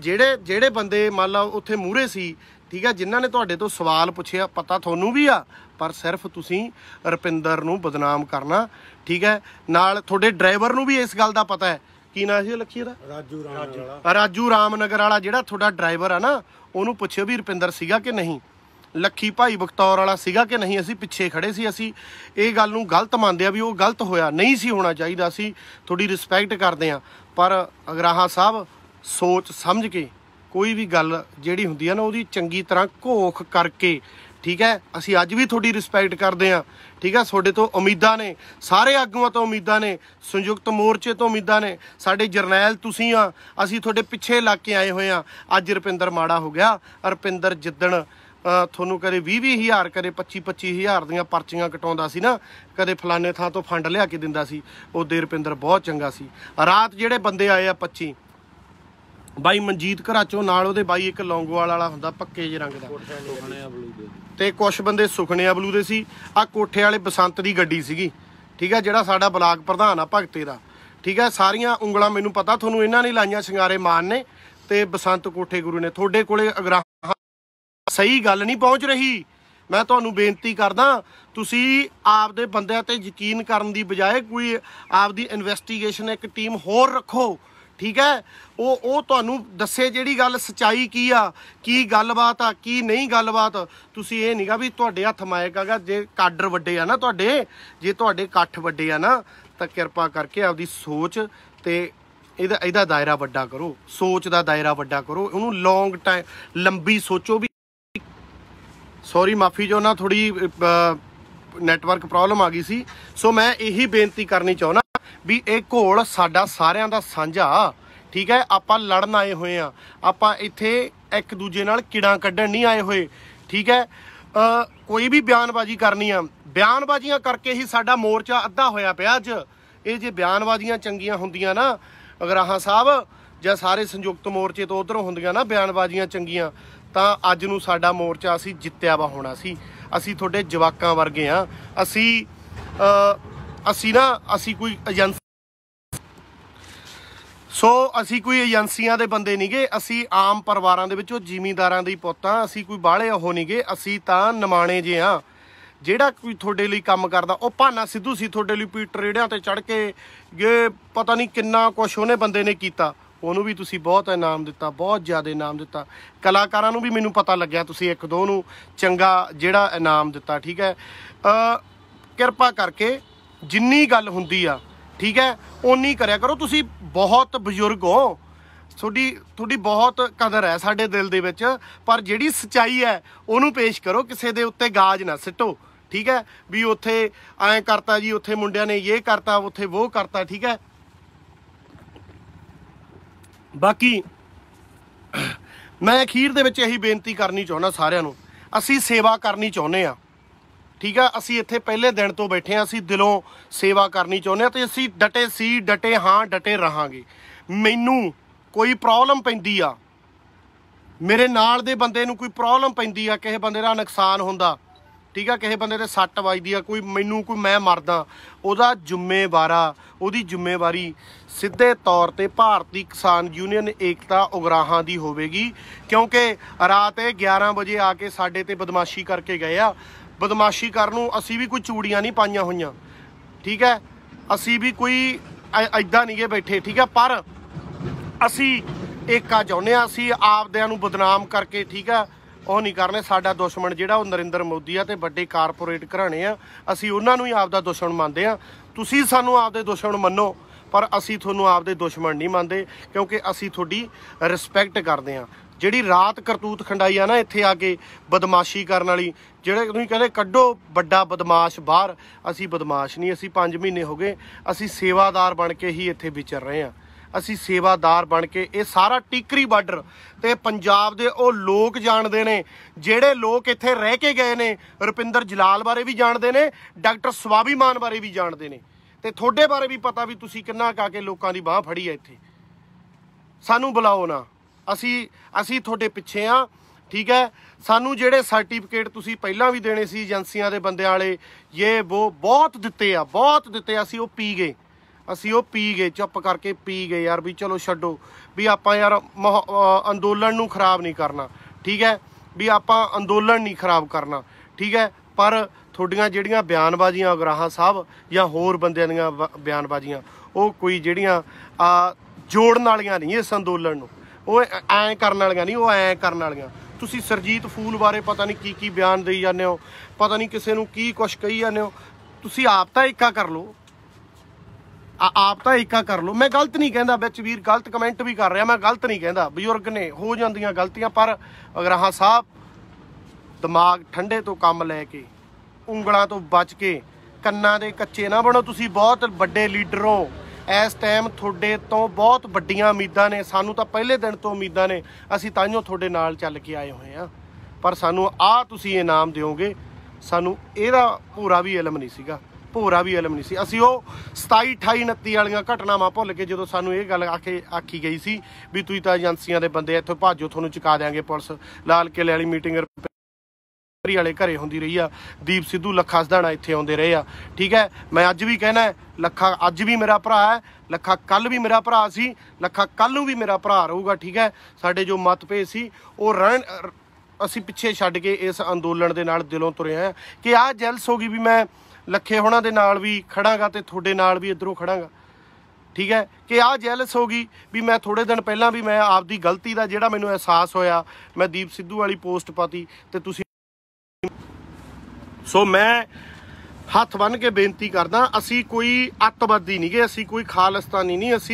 ਜਿਹੜੇ ਜਿਹੜੇ ਬੰਦੇ ਮੰਨ ਲਓ ਉੱਥੇ ਮੂਰੇ ਸੀ ਠੀਕ ਹੈ ਜਿਨ੍ਹਾਂ ਨੇ ਤੁਹਾਡੇ ਤੋਂ ਸਵਾਲ ਪੁੱਛਿਆ ਪਤਾ ਤੁਹਾਨੂੰ ਵੀ ਆ ਪਰ ਸਿਰਫ ਤੁਸੀਂ ਰਪਿੰਦਰ ਨੂੰ ਬਦਨਾਮ ਕਰਨਾ ਠੀਕ ਹੈ ਨਾਲ ਤੁਹਾਡੇ ਡਰਾਈਵਰ ਨੂੰ ਵੀ ਇਸ ਗੱਲ ਦਾ ਪਤਾ ਹੈ ਕੀ ਨਾਮ ਸੀ ਲੱਖੀ ਦਾ ਰਾਜੂ ਰਾਮਨਗਰ ਵਾਲਾ ਰਾਜੂ ਰਾਮਨਗਰ ਵਾਲਾ ਜਿਹੜਾ ਤੁਹਾਡਾ ਡਰਾਈਵਰ ਆ ਨਾ ਉਹਨੂੰ ਪੁੱਛਿਓ ਵੀ ਰਪਿੰਦਰ ਸੀਗਾ ਕਿ ਨਹੀਂ ਲੱਖੀ ਭਾਈ ਬਖਤੌਰ ਵਾਲਾ ਸੀਗਾ ਕਿ ਨਹੀਂ ਅਸੀਂ ਪਿੱਛੇ ਖੜੇ ਸੀ ਅਸੀਂ ਇਹ ਗੱਲ ਨੂੰ ਗਲਤ ਮੰਨਦੇ ਆ ਵੀ ਉਹ ਗਲਤ ਹੋਇਆ ਨਹੀਂ ਸੀ ਹੋਣਾ ਚਾਹੀਦਾ ਸੀ ਤੁਹਾਡੀ ਰਿਸਪੈਕਟ ਕਰਦੇ ਆ ਪਰ ਅਗਰਾਹਾ ਸਾਹਿਬ ਸੋਚ ਸਮਝ ਕੇ ਕੋਈ ਵੀ ਗੱਲ ਜਿਹੜੀ ਹੁੰਦੀ ਆ ਨਾ ਉਹਦੀ ਚੰਗੀ ਤਰ੍ਹਾਂ ਘੋਖ ਕਰਕੇ ਠੀਕ ਹੈ ਅਸੀਂ ਅੱਜ ਵੀ ਤੁਹਾਡੀ ਰਿਸਪੈਕਟ ਕਰਦੇ ਆ ਠੀਕ ਹੈ ਤੁਹਾਡੇ ਤੋਂ ਉਮੀਦਾਂ ਨੇ ਸਾਰੇ ਆਗੂਆਂ ਤੋਂ ਉਮੀਦਾਂ ਨੇ ਸੰਯੁਕਤ ਮੋਰਚੇ ਤੋਂ ਉਮੀਦਾਂ ਨੇ ਸਾਡੇ ਜਰਨੈਲ ਤੁਸੀਂ ਆ ਅਸੀਂ ਤੁਹਾਡੇ ਪਿੱਛੇ ਲੱਗ ਕੇ ਆਏ ਹੋਏ ਆ ਅੱਜ ਰੁਪਿੰਦਰ ਮਾੜਾ ਹੋ ਗਿਆ ਰੁਪਿੰਦਰ ਜਿੱਦਣ ਤੁਹਾਨੂੰ ਕਰੇ 20-20000 ਕਰੇ 25-25000 ਦੀਆਂ ਪਰਚੀਆਂ ਕਟਾਉਂਦਾ ਸੀ ਨਾ ਕਦੇ ਫਲਾਣੇ ਥਾਂ ਤੋਂ ਫੰਡ ਲਿਆ ਕੇ ਦਿੰਦਾ ਸੀ ਉਹ ਰੁਪਿੰਦਰ ਬਹੁਤ ਚੰਗਾ ਸੀ ਰਾਤ ਜਿਹੜੇ ਬੰਦੇ ਆਏ ਆ 25 ਬਾਈ ਮਨਜੀਤ ਘਰਾਚੋਂ ਨਾਲ ਉਹਦੇ ਬਾਈ ਇੱਕ ਲੌਂਗਵਾਲ ਵਾਲਾ ਹੁੰਦਾ ਪੱਕੇ ਜਿਹੇ ਰੰਗ ਦਾ ਤੇ ਕੁਛ ਬੰਦੇ ਸੁਖਨੇ ਅਬਲੂ ਦੇ ਸੀ ਆ ਕੋਠੇ ਵਾਲੇ ਬਸੰਤ ਦੀ ਗੱਡੀ ਸੀਗੀ ਠੀਕ ਆ ਜਿਹੜਾ ਸਾਡਾ ਬਲਾਕ ਪ੍ਰਧਾਨ ਆ ਭਗਤੇ ਦਾ ਠੀਕ ਆ ਸਾਰੀਆਂ ਉਂਗਲਾਂ ਮੈਨੂੰ ਪਤਾ ਤੁਹਾਨੂੰ ਇਹਨਾਂ ਨੇ ਲਾਈਆਂ ਸ਼ਿੰਗਾਰੇ ਮਾਨ ਨੇ ਤੇ ਬਸੰਤ ਕੋਠੇ ਗੁਰੂ ਨੇ ਤੁਹਾਡੇ ਕੋਲੇ ਅਗਰਾ ਸਹੀ ਗੱਲ ਨਹੀਂ ਪਹੁੰਚ ਰਹੀ ਮੈਂ ਤੁਹਾਨੂੰ ਬੇਨਤੀ ਕਰਦਾ ਤੁਸੀਂ ਆਪਦੇ ਬੰਦਿਆਂ ਤੇ ਯਕੀਨ ਕਰਨ ਦੀ ਬਜਾਏ ਕੋਈ ਆਪਦੀ ਇਨਵੈਸਟੀਗੇਸ਼ਨ ਇੱਕ ਟੀਮ ਹੋਰ ਰੱਖੋ ਠੀਕ ਹੈ ਉਹ ਉਹ ਤੁਹਾਨੂੰ ਦੱਸੇ ਜਿਹੜੀ ਗੱਲ ਸਚਾਈ ਕੀ ਆ ਕੀ ਗੱਲਬਾਤ ਆ ਕੀ ਨਹੀਂ ਗੱਲਬਾਤ ਤੁਸੀਂ ਇਹ ਨਹੀਂਗਾ ਵੀ ਤੁਹਾਡੇ ਹੱਥ ਮਾਇਕ ਹੈਗਾ ਜੇ ਕਾਡਰ ਵੱਡੇ ਆ ਨਾ ਤੁਹਾਡੇ ਜੇ ਤੁਹਾਡੇ ਇਕੱਠ ਵੱਡੇ ਆ ਨਾ ਤਾਂ ਕਿਰਪਾ ਕਰਕੇ ਆਪਦੀ ਸੋਚ ਤੇ ਇਹਦਾ ਇਹਦਾ ਦਾਇਰਾ ਵੱਡਾ ਕਰੋ ਸੋਚ ਦਾ ਦਾਇਰਾ ਵੱਡਾ ਕਰੋ ਉਹਨੂੰ ਲੌਂਗ ਟਾਈਮ ਲੰਬੀ ਸੋਚੋ ਵੀ ਸੌਰੀ ਮਾਫੀ ਜੋ ਨਾ ਥੋੜੀ ਨੈਟਵਰਕ ਪ੍ਰੋਬਲਮ ਆ ਗਈ ਸੀ ਸੋ ਮੈਂ ਇਹੀ ਬੇਨਤੀ ਕਰਨੀ ਚਾਹੁੰਦਾ ਵੀ ਇਹ ਘੋਲ ਸਾਡਾ ਸਾਰਿਆਂ ਦਾ ਸਾਂਝਾ ਠੀਕ ਹੈ ਆਪਾਂ ਲੜਨ ਆਏ ਹੋਏ ਆ ਆਪਾਂ ਇੱਥੇ ਇੱਕ ਦੂਜੇ ਨਾਲ ਕਿੜਾਂ ਕੱਢਣ ਨਹੀਂ ਆਏ ਹੋਏ ਠੀਕ ਹੈ ਕੋਈ ਵੀ ਬਿਆਨਬਾਜ਼ੀ ਕਰਨੀ ਆ ਬਿਆਨਬਾਜ਼ੀਆਂ ਕਰਕੇ ਹੀ ਸਾਡਾ ਮੋਰਚਾ ਅੱਧਾ ਹੋਇਆ ਪਿਆ ਅੱਜ ਇਹ ਜੇ ਬਿਆਨਬਾਜ਼ੀਆਂ ਚੰਗੀਆਂ ਹੁੰਦੀਆਂ ਨਾ ਅਗਰਾਹਾਂ ਸਾਹਿਬ ਜਾਂ ਸਾਰੇ ਸੰਯੁਕਤ ਮੋਰਚੇ ਤੋਂ ਉਧਰੋਂ ਹੁੰਦੀਆਂ ਨਾ ਬਿਆਨਬਾਜ਼ੀਆਂ ਚੰਗੀਆਂ ਤਾਂ ਅੱਜ ਨੂੰ ਸਾਡਾ ਮੋਰਚਾ ਅਸੀਂ ਜਿੱਤਿਆ ਵਾ ਹੋਣਾ ਸੀ ਅਸੀਂ ਤੁਹਾਡੇ ਜਵਾਕਾਂ ਵਰਗੇ ਆ ਅਸੀਂ ਅਸੀਂ ਨਾ ਅਸੀਂ ਕੋਈ ਏਜੰਸੀ ਸੋ ਅਸੀਂ ਕੋਈ ਏਜੰਸੀਆਂ ਦੇ ਬੰਦੇ ਨਹੀਂਗੇ ਅਸੀਂ ਆਮ ਪਰਿਵਾਰਾਂ ਦੇ ਵਿੱਚੋਂ ਜ਼ਿਮੀਂਦਾਰਾਂ ਦੇ ਪੁੱਤਾਂ ਅਸੀਂ ਕੋਈ ਬਾਹਲੇ ਉਹ ਨਹੀਂਗੇ ਅਸੀਂ ਤਾਂ ਨਿਮਾਣੇ ਜੇ ਆ ਜਿਹੜਾ ਕੋਈ ਤੁਹਾਡੇ ਲਈ ਕੰਮ ਕਰਦਾ ਉਹ ਭਾਨਾ ਸਿੱਧੂ ਸੀ ਤੁਹਾਡੇ ਲਈ ਪੀਟਰ ਰੇੜਿਆਂ ਤੇ ਚੜ ਕੇ ਇਹ ਪਤਾ ਨਹੀਂ ਕਿੰਨਾ ਕੁਛ ਉਹਨੇ ਬੰਦੇ ਨੇ ਕੀਤਾ ਉਹਨੂੰ ਵੀ ਤੁਸੀਂ ਬਹੁਤ ਇਨਾਮ ਦਿੱਤਾ ਬਹੁਤ ਜ਼ਿਆਦਾ ਇਨਾਮ ਦਿੱਤਾ ਕਲਾਕਾਰਾਂ ਨੂੰ ਵੀ ਮੈਨੂੰ ਪਤਾ ਲੱਗਿਆ ਤੁਸੀਂ ਇੱਕ ਦੋ ਨੂੰ ਚੰਗਾ ਜਿਹੜਾ ਇਨਾਮ ਦਿੱਤਾ ਠੀਕ ਹੈ ਕਿਰਪਾ ਕਰਕੇ ਜਿੰਨੀ ਗੱਲ ਹੁੰਦੀ ਆ ਠੀਕ ਹੈ ਓਨੀ ਕਰਿਆ ਕਰੋ ਤੁਸੀਂ ਬਹੁਤ ਬਜ਼ੁਰਗ ਹੋ ਤੁਹਾਡੀ ਤੁਹਾਡੀ ਬਹੁਤ ਕਦਰ ਹੈ ਸਾਡੇ ਦਿਲ ਦੇ ਵਿੱਚ ਪਰ ਜਿਹੜੀ ਸਚਾਈ ਹੈ ਉਹਨੂੰ ਪੇਸ਼ ਕਰੋ ਕਿਸੇ ਦੇ ਉੱਤੇ ਗਾਜ ਨਾ ਸਿੱਟੋ ਠੀਕ ਹੈ ਵੀ ਉੱਥੇ ਐਂ ਕਰਤਾ ਜੀ ਉੱਥੇ ਮੁੰਡਿਆਂ ਨੇ ਇਹ ਕਰਤਾ ਉੱਥੇ ਉਹ ਕਰਤਾ ਠੀਕ ਹੈ ਬਾਕੀ ਮੈਂ ਅਖੀਰ ਦੇ ਵਿੱਚ ਇਹੀ ਬੇਨਤੀ ਕਰਨੀ ਚਾਹੁੰਦਾ ਸਾਰਿਆਂ ਨੂੰ ਅਸੀਂ ਸੇਵਾ ਕਰਨੀ ਚਾਹੁੰਦੇ ਆ ਠੀਕ ਆ ਅਸੀਂ ਇੱਥੇ ਪਹਿਲੇ ਦਿਨ ਤੋਂ ਬੈਠੇ ਆ ਅਸੀਂ ਦਿਲੋਂ ਸੇਵਾ ਕਰਨੀ ਚਾਹੁੰਦੇ ਆ ਤੇ ਅਸੀਂ ਡਟੇ ਸੀ ਡਟੇ ਹਾਂ ਡਟੇ ਰਹਾਂਗੇ ਮੈਨੂੰ ਕੋਈ ਪ੍ਰੋਬਲਮ ਪੈਂਦੀ ਆ ਮੇਰੇ ਨਾਲ ਦੇ ਬੰਦੇ ਨੂੰ ਕੋਈ ਪ੍ਰੋਬਲਮ ਪੈਂਦੀ ਆ ਕਿਸੇ ਬੰਦੇ ਦਾ ਨੁਕਸਾਨ ਹੁੰਦਾ ਠੀਕ ਆ ਕਿਸੇ ਬੰਦੇ ਦੇ ਸੱਟ ਵੱਜਦੀ ਆ ਕੋਈ ਮੈਨੂੰ ਕੋਈ ਮੈਂ ਮਰਦਾ ਉਹਦਾ ਜ਼ਿੰਮੇਵਾਰਾ ਉਹਦੀ ਜ਼ਿੰਮੇਵਾਰੀ ਸਿੱਧੇ ਤੌਰ ਤੇ ਭਾਰਤੀ ਕਿਸਾਨ ਯੂਨੀਅਨ ਏਕਤਾ ਉਗਰਾਹਾਂ ਦੀ ਹੋਵੇਗੀ ਕਿਉਂਕਿ ਰਾਤ 11 ਵਜੇ ਆ ਕੇ ਸਾਡੇ ਤੇ ਬਦਮਾਸ਼ੀ ਕਰਕੇ ਗਏ ਆ ਬਦਮਾਸ਼ੀ ਕਰਨ ਨੂੰ ਅਸੀਂ ਵੀ ਕੋਈ ਚੂੜੀਆਂ ਨਹੀਂ ਪਾਈਆਂ ਹੋਈਆਂ ਠੀਕ ਹੈ ਅਸੀਂ ਵੀ ਕੋਈ ਐਦਾਂ ਨਹੀਂਗੇ ਬੈਠੇ ਠੀਕ ਹੈ ਪਰ ਅਸੀਂ ਏਕਾ ਚਾਹੁੰਦੇ ਆ ਅਸੀਂ ਆਪਦਿਆਂ ਨੂੰ ਬਦਨਾਮ ਕਰਕੇ ਠੀਕ ਆ ਉਹ ਨਹੀਂ ਕਰਨੇ ਸਾਡਾ ਦੁਸ਼ਮਣ ਜਿਹੜਾ ਉਹ ਨਰਿੰਦਰ ਮੋਦੀ ਆ ਤੇ ਵੱਡੇ ਕਾਰਪੋਰੇਟ ਘਰਾਣੇ ਆ ਅਸੀਂ ਉਹਨਾਂ ਨੂੰ ਹੀ ਆਪਦਾ ਦੁਸ਼ਮਣ ਮੰਨਦੇ ਆ ਤੁਸੀਂ ਸਾਨੂੰ ਆਪਦੇ ਦੁਸ਼ਮਣ ਮੰਨੋ ਪਰ ਅਸੀਂ ਤੁਹਾਨੂੰ ਆਪਦੇ ਦੁਸ਼ਮਣ ਨਹੀਂ ਮੰਨਦੇ ਕਿਉਂਕਿ ਅਸੀਂ ਤੁਹਾਡੀ ਰਿਸਪੈਕਟ ਕਰਦੇ ਆ ਜਿਹੜੀ ਰਾਤ ਕਰਤੂਤ ਖੰਡਾਈ ਆ ਨਾ ਇੱਥੇ ਆ ਕੇ ਬਦਮਾਸ਼ੀ ਕਰਨ ਵਾਲੀ ਜਿਹੜੇ ਤੁਸੀਂ ਕਹਿੰਦੇ ਕੱਢੋ ਵੱਡਾ ਬਦਮਾਸ਼ ਬਾਹਰ ਅਸੀਂ ਬਦਮਾਸ਼ ਨਹੀਂ ਅਸੀਂ 5 ਮਹੀਨੇ ਹੋ ਗਏ ਅਸੀਂ ਸੇਵਾਦਾਰ ਬਣ ਕੇ ਹੀ ਇੱਥੇ ਵਿਚਰ ਰਹੇ ਆ ਅਸੀਂ ਸੇਵਾਦਾਰ ਬਣ ਕੇ ਇਹ ਸਾਰਾ ਟਿਕਰੀ ਬਾਰਡਰ ਤੇ ਪੰਜਾਬ ਦੇ ਉਹ ਲੋਕ ਜਾਣਦੇ ਨੇ ਜਿਹੜੇ ਲੋਕ ਇੱਥੇ ਰਹਿ ਕੇ ਗਏ ਨੇ ਰੁਪਿੰਦਰ ਜਲਾਲ ਬਾਰੇ ਵੀ ਜਾਣਦੇ ਨੇ ਡਾਕਟਰ ਸਵਾਭੀਮਾਨ ਬਾਰੇ ਵੀ ਜਾਣਦੇ ਨੇ ਤੇ ਤੁਹਾਡੇ ਬਾਰੇ ਵੀ ਪਤਾ ਵੀ ਤੁਸੀਂ ਕਿੰਨਾ ਕਾ ਕੇ ਲੋਕਾਂ ਦੀ ਬਾਹ ਫੜੀ ਹੈ ਇੱਥੇ ਸਾਨੂੰ ਬੁਲਾਓ ਨਾ ਅਸੀਂ ਅਸੀਂ ਤੁਹਾਡੇ ਪਿੱਛੇ ਆ ਠੀਕ ਹੈ ਸਾਨੂੰ ਜਿਹੜੇ ਸਰਟੀਫਿਕੇਟ ਤੁਸੀਂ ਪਹਿਲਾਂ ਵੀ ਦੇਣੇ ਸੀ ਏਜੰਸੀਆਂ ਦੇ ਬੰਦੇ ਵਾਲੇ ਇਹ ਉਹ ਬਹੁਤ ਦਿੱਤੇ ਆ ਬਹੁਤ ਦਿੱਤੇ ਅਸੀਂ ਉਹ ਪੀ ਗਏ ਅਸੀਂ ਉਹ ਪੀ ਗਏ ਚੁੱਪ ਕਰਕੇ ਪੀ ਗਏ ਯਾਰ ਵੀ ਚਲੋ ਛੱਡੋ ਵੀ ਆਪਾਂ ਯਾਰ ਅੰਦੋਲਨ ਨੂੰ ਖਰਾਬ ਨਹੀਂ ਕਰਨਾ ਠੀਕ ਹੈ ਵੀ ਆਪਾਂ ਅੰਦੋਲਨ ਨਹੀਂ ਖਰਾਬ ਕਰਨਾ ਠੀਕ ਹੈ ਪਰ ਤੁਹਾਡੀਆਂ ਜਿਹੜੀਆਂ ਬਿਆਨਬਾਜ਼ੀਆਂ ਉਗਰਾਹਾਂ ਸਾਹਿਬ ਜਾਂ ਹੋਰ ਬੰਦਿਆਂ ਦੀਆਂ ਬਿਆਨਬਾਜ਼ੀਆਂ ਉਹ ਕੋਈ ਜਿਹੜੀਆਂ ਆ ਜੋੜਨ ਵਾਲੀਆਂ ਨਹੀਂ ਇਸ ਅੰਦੋਲਨ ਨੂੰ ਉਹ ਐ ਕਰਨ ਵਾਲੀਆਂ ਨਹੀਂ ਉਹ ਐ ਕਰਨ ਵਾਲੀਆਂ ਤੁਸੀਂ ਸਰਜੀਤ ਫੂਲ ਬਾਰੇ ਪਤਾ ਨਹੀਂ ਕੀ ਕੀ ਬਿਆਨ ਦੇਈ ਜਾਂਦੇ ਹੋ ਪਤਾ ਨਹੀਂ ਕਿਸੇ ਨੂੰ ਕੀ ਕੁਛ ਕਹੀ ਜਾਂਦੇ ਹੋ ਤੁਸੀਂ ਆਪ ਤਾਂ ਇੱਕਾ ਕਰ ਲਓ ਆਪ ਤਾਂ ਇੱਕਾ ਕਰ ਲਓ ਮੈਂ ਗਲਤ ਨਹੀਂ ਕਹਿੰਦਾ ਵਿੱਚ ਵੀਰ ਗਲਤ ਕਮੈਂਟ ਵੀ ਕਰ ਰਿਹਾ ਮੈਂ ਗਲਤ ਨਹੀਂ ਕਹਿੰਦਾ ਬਜ਼ੁਰਗ ਨੇ ਹੋ ਜਾਂਦੀਆਂ ਗਲਤੀਆਂ ਪਰ ਅਗਰਾਹਾ ਸਾਹਿਬ ਦਿਮਾਗ ਠੰਡੇ ਤੋਂ ਕੰਮ ਲੈ ਕੇ ਉਂਗਲਾਂ ਤੋਂ ਬਚ ਕੇ ਕੰਨਾਂ ਦੇ ਕੱਚੇ ਨਾ ਬਣੋ ਤੁਸੀਂ ਬਹੁਤ ਵੱਡੇ ਲੀਡਰ ਹੋ ਇਸ ਟਾਈਮ ਤੁਹਾਡੇ ਤੋਂ ਬਹੁਤ ਵੱਡੀਆਂ ਉਮੀਦਾਂ ਨੇ ਸਾਨੂੰ ਤਾਂ ਪਹਿਲੇ ਦਿਨ ਤੋਂ ਉਮੀਦਾਂ ਨੇ ਅਸੀਂ ਤਾਂਹੀਓ ਤੁਹਾਡੇ ਨਾਲ ਚੱਲ ਕੇ ਆਏ ਹੋਏ ਆ ਪਰ ਸਾਨੂੰ ਆ ਤੁਸੀਂ ਇਨਾਮ ਦਿਓਗੇ ਸਾਨੂੰ ਇਹਦਾ ਪੂਰਾ ਵੀ ਇਲਮ ਨਹੀਂ ਸੀਗਾ ਪੂਰਾ ਵੀ ਇਲਮ ਨਹੀਂ ਸੀ ਅਸੀਂ ਉਹ 27 28 29 ਵਾਲੀਆਂ ਘਟਨਾਵਾਂ ਭੁੱਲ ਕੇ ਜਦੋਂ ਸਾਨੂੰ ਇਹ ਗੱਲ ਆਖੇ ਆਖੀ ਗਈ ਸੀ ਵੀ ਤੁਸੀਂ ਤਾਂ ਏਜੰਸੀਆਂ ਦੇ ਬੰਦੇ ਇੱਥੋਂ ਭਾਜੋ ਤੁਹਾਨੂੰ ਚੁਕਾ ਦੇਾਂਗੇ ਪੁਲਿਸ ਲਾਲ ਕਿਲੇ ਵਾਲੀ ਮੀਟਿੰਗ ਫੈਕਟਰੀ ਵਾਲੇ ਘਰੇ ਹੁੰਦੀ ਰਹੀ ਆ ਦੀਪ ਸਿੱਧੂ ਲੱਖਾ ਸਦਾਣਾ ਇੱਥੇ ਆਉਂਦੇ ਰਹੇ ਆ ਠੀਕ ਹੈ ਮੈਂ ਅੱਜ ਵੀ ਕਹਿਣਾ ਲੱਖਾ ਅੱਜ ਵੀ ਮੇਰਾ ਭਰਾ ਹੈ ਲੱਖਾ ਕੱਲ ਵੀ ਮੇਰਾ ਭਰਾ ਸੀ ਲੱਖਾ ਕੱਲ ਨੂੰ ਵੀ ਮੇਰਾ ਭਰਾ ਰਹੂਗਾ ਠੀਕ ਹੈ ਸਾਡੇ ਜੋ ਮਤਪੇ ਸੀ ਉਹ ਰਣ ਅਸੀਂ ਪਿੱਛੇ ਛੱਡ ਕੇ ਇਸ ਅੰਦੋਲਨ ਦੇ ਨਾਲ ਦਿਲੋਂ ਤੁਰੇ ਆ ਕਿ ਆਹ ਜੈਲਸ ਹੋ ਗਈ ਵੀ ਮੈਂ ਲੱਖੇ ਹੋਣਾ ਦੇ ਨਾਲ ਵੀ ਖੜਾਂਗਾ ਤੇ ਤੁਹਾਡੇ ਨਾਲ ਵੀ ਇਧਰੋਂ ਖੜਾਂਗਾ ਠੀਕ ਹੈ ਕਿ ਆਹ ਜੈਲਸ ਹੋ ਗਈ ਵੀ ਮੈਂ ਥੋੜੇ ਦਿਨ ਪਹਿਲਾਂ ਵੀ ਮੈਂ ਆਪਦੀ ਗਲਤੀ ਦਾ ਜਿਹੜਾ ਮੈਨੂੰ ਅਹਿਸਾਸ ਹੋਇਆ ਮੈਂ ਦੀਪ ਸਿੱਧੂ ਵਾਲੀ ਪੋਸਟ ਪਾਤੀ ਤੇ ਤੁਸੀਂ ਸੋ ਮੈਂ ਹੱਥ ਬੰਨ ਕੇ ਬੇਨਤੀ ਕਰਦਾ ਅਸੀਂ ਕੋਈ ਅੱਤਵਾਦੀ ਨਹੀਂਗੇ ਅਸੀਂ ਕੋਈ ਖਾਲਸਤਾਨੀ ਨਹੀਂ ਅਸੀਂ